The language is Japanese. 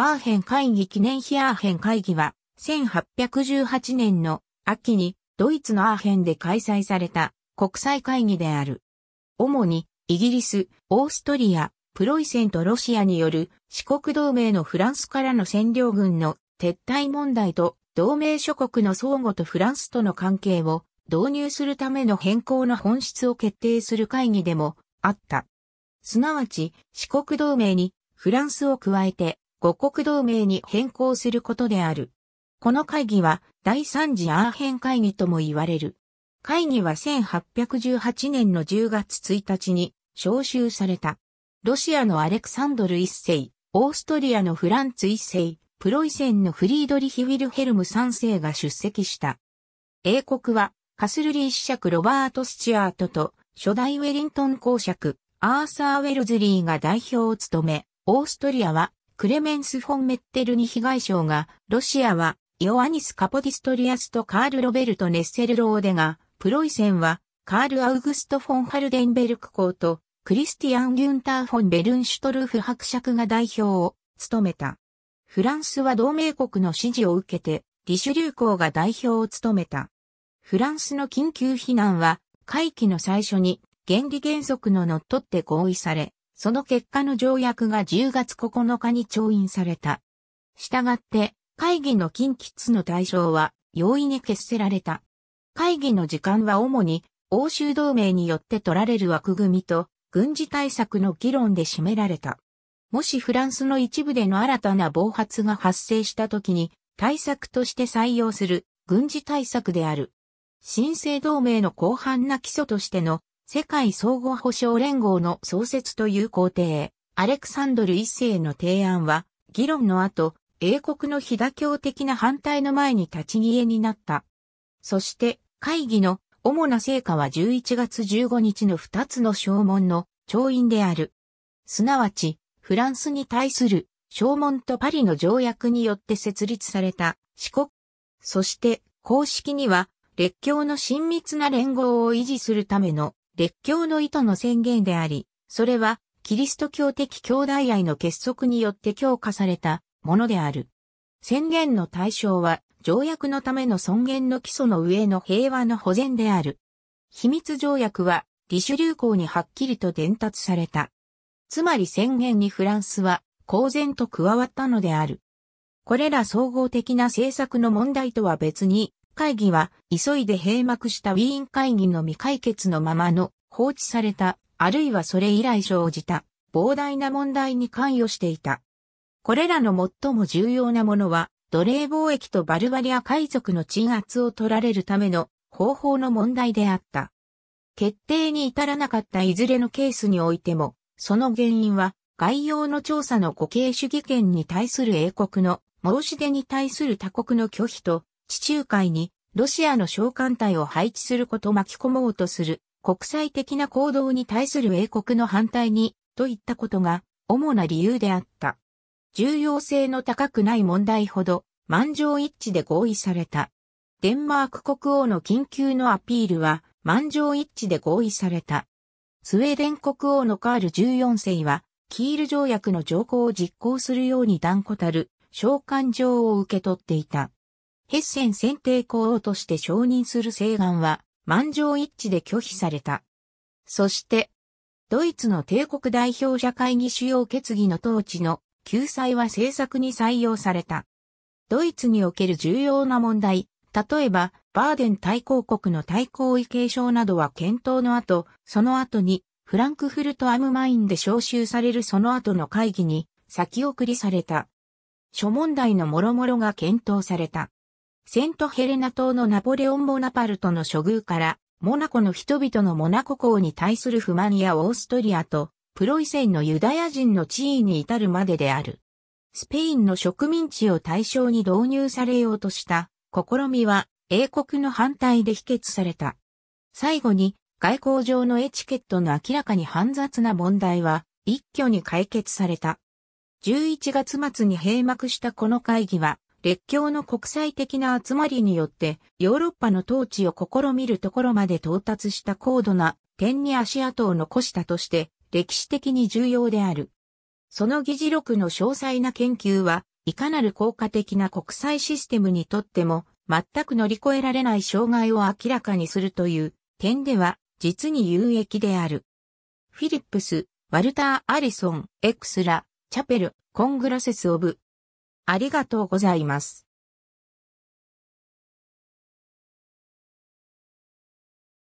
アーヘン会議記念碑アーヘン会議は、1818年の秋にドイツのアーヘンで開催された国際会議である。主にイギリス、オーストリア、プロイセンとロシアによる四国同盟のフランスからの占領軍の撤退問題と同盟諸国の相互とフランスとの関係を導入するための変更の本質を決定する会議でもあった。すなわち四国同盟にフランスを加えて五国同盟に変更することである。この会議は第三次アーヘン会議とも言われる。会議は1818年の10月1日に招集された。ロシアのアレクサンドル一世、オーストリアのフランツ一世、プロイセンのフリードリヒ・ウィルヘルム三世が出席した。英国はカスルリー子爵ロバート・スチュアートと初代ウェリントン公爵アーサー・ウェルズリーが代表を務め、オーストリアはクレメンス・フォン・メッテルニ被害相が、ロシアは、イオアニス・カポディストリアスとカール・ロベルト・ネッセル・ローデが、プロイセンは、カール・アウグスト・フォン・ハルデンベルク校と、クリスティアン・ギュンター・フォン・ベルンシュトルフ伯爵が代表を務めた。フランスは同盟国の支持を受けて、リシュリュ校が代表を務めた。フランスの緊急避難は、会期の最初に原理原則ののっとって合意され、その結果の条約が10月9日に調印された。したがって、会議の近喫の対象は容易に決せられた。会議の時間は主に欧州同盟によって取られる枠組みと軍事対策の議論で占められた。もしフランスの一部での新たな暴発が発生した時に対策として採用する軍事対策である。新生同盟の広範な基礎としての世界総合保障連合の創設という皇帝、アレクサンドル一世の提案は、議論の後、英国の非妥協的な反対の前に立ち消えになった。そして、会議の主な成果は11月15日の2つの証文の調印である。すなわち、フランスに対する証文とパリの条約によって設立された四国。そして、公式には、列強の親密な連合を維持するための列強の意図の宣言であり、それはキリスト教的兄弟愛の結束によって強化されたものである。宣言の対象は条約のための尊厳の基礎の上の平和の保全である。秘密条約は、リシュ流行にはっきりと伝達された。つまり宣言にフランスは、公然と加わったのである。これら総合的な政策の問題とは別に、会議は、急いで閉幕したウィーン会議の未解決のままの放置された、あるいはそれ以来生じた、膨大な問題に関与していた。これらの最も重要なものは、奴隷貿易とバルバリア海賊の鎮圧を取られるための方法の問題であった。決定に至らなかったいずれのケースにおいても、その原因は、概要の調査の固形主義権に対する英国の申し出に対する他国の拒否と、地中海にロシアの召喚隊を配置すること巻き込もうとする国際的な行動に対する英国の反対にといったことが主な理由であった。重要性の高くない問題ほど満場一致で合意された。デンマーク国王の緊急のアピールは満場一致で合意された。スウェーデン国王のカール14世はキール条約の条項を実行するように断固たる召喚状を受け取っていた。ヘッセン選定皇后として承認する請願は満場一致で拒否された。そして、ドイツの帝国代表者会議主要決議の統治の救済は政策に採用された。ドイツにおける重要な問題、例えば、バーデン大公国の対抗意継承などは検討の後、その後に、フランクフルトアムマインで招集されるその後の会議に先送りされた。諸問題の諸々が検討された。セントヘレナ島のナポレオン・ボナパルトの処遇から、モナコの人々のモナコ公に対する不満やオーストリアと、プロイセンのユダヤ人の地位に至るまでである。スペインの植民地を対象に導入されようとした試みは英国の反対で否決された。最後に外交上のエチケットの明らかに煩雑な問題は一挙に解決された。11月末に閉幕したこの会議は列強の国際的な集まりによってヨーロッパの統治を試みるところまで到達した高度な点に足跡を残したとして歴史的に重要である。その議事録の詳細な研究はいかなる効果的な国際システムにとっても全く乗り越えられない障害を明らかにするという点では実に有益である。フィリップス、ワルター・アリソン、エクスラ、チャペル、コングロセス・オブ、ありがとうございます。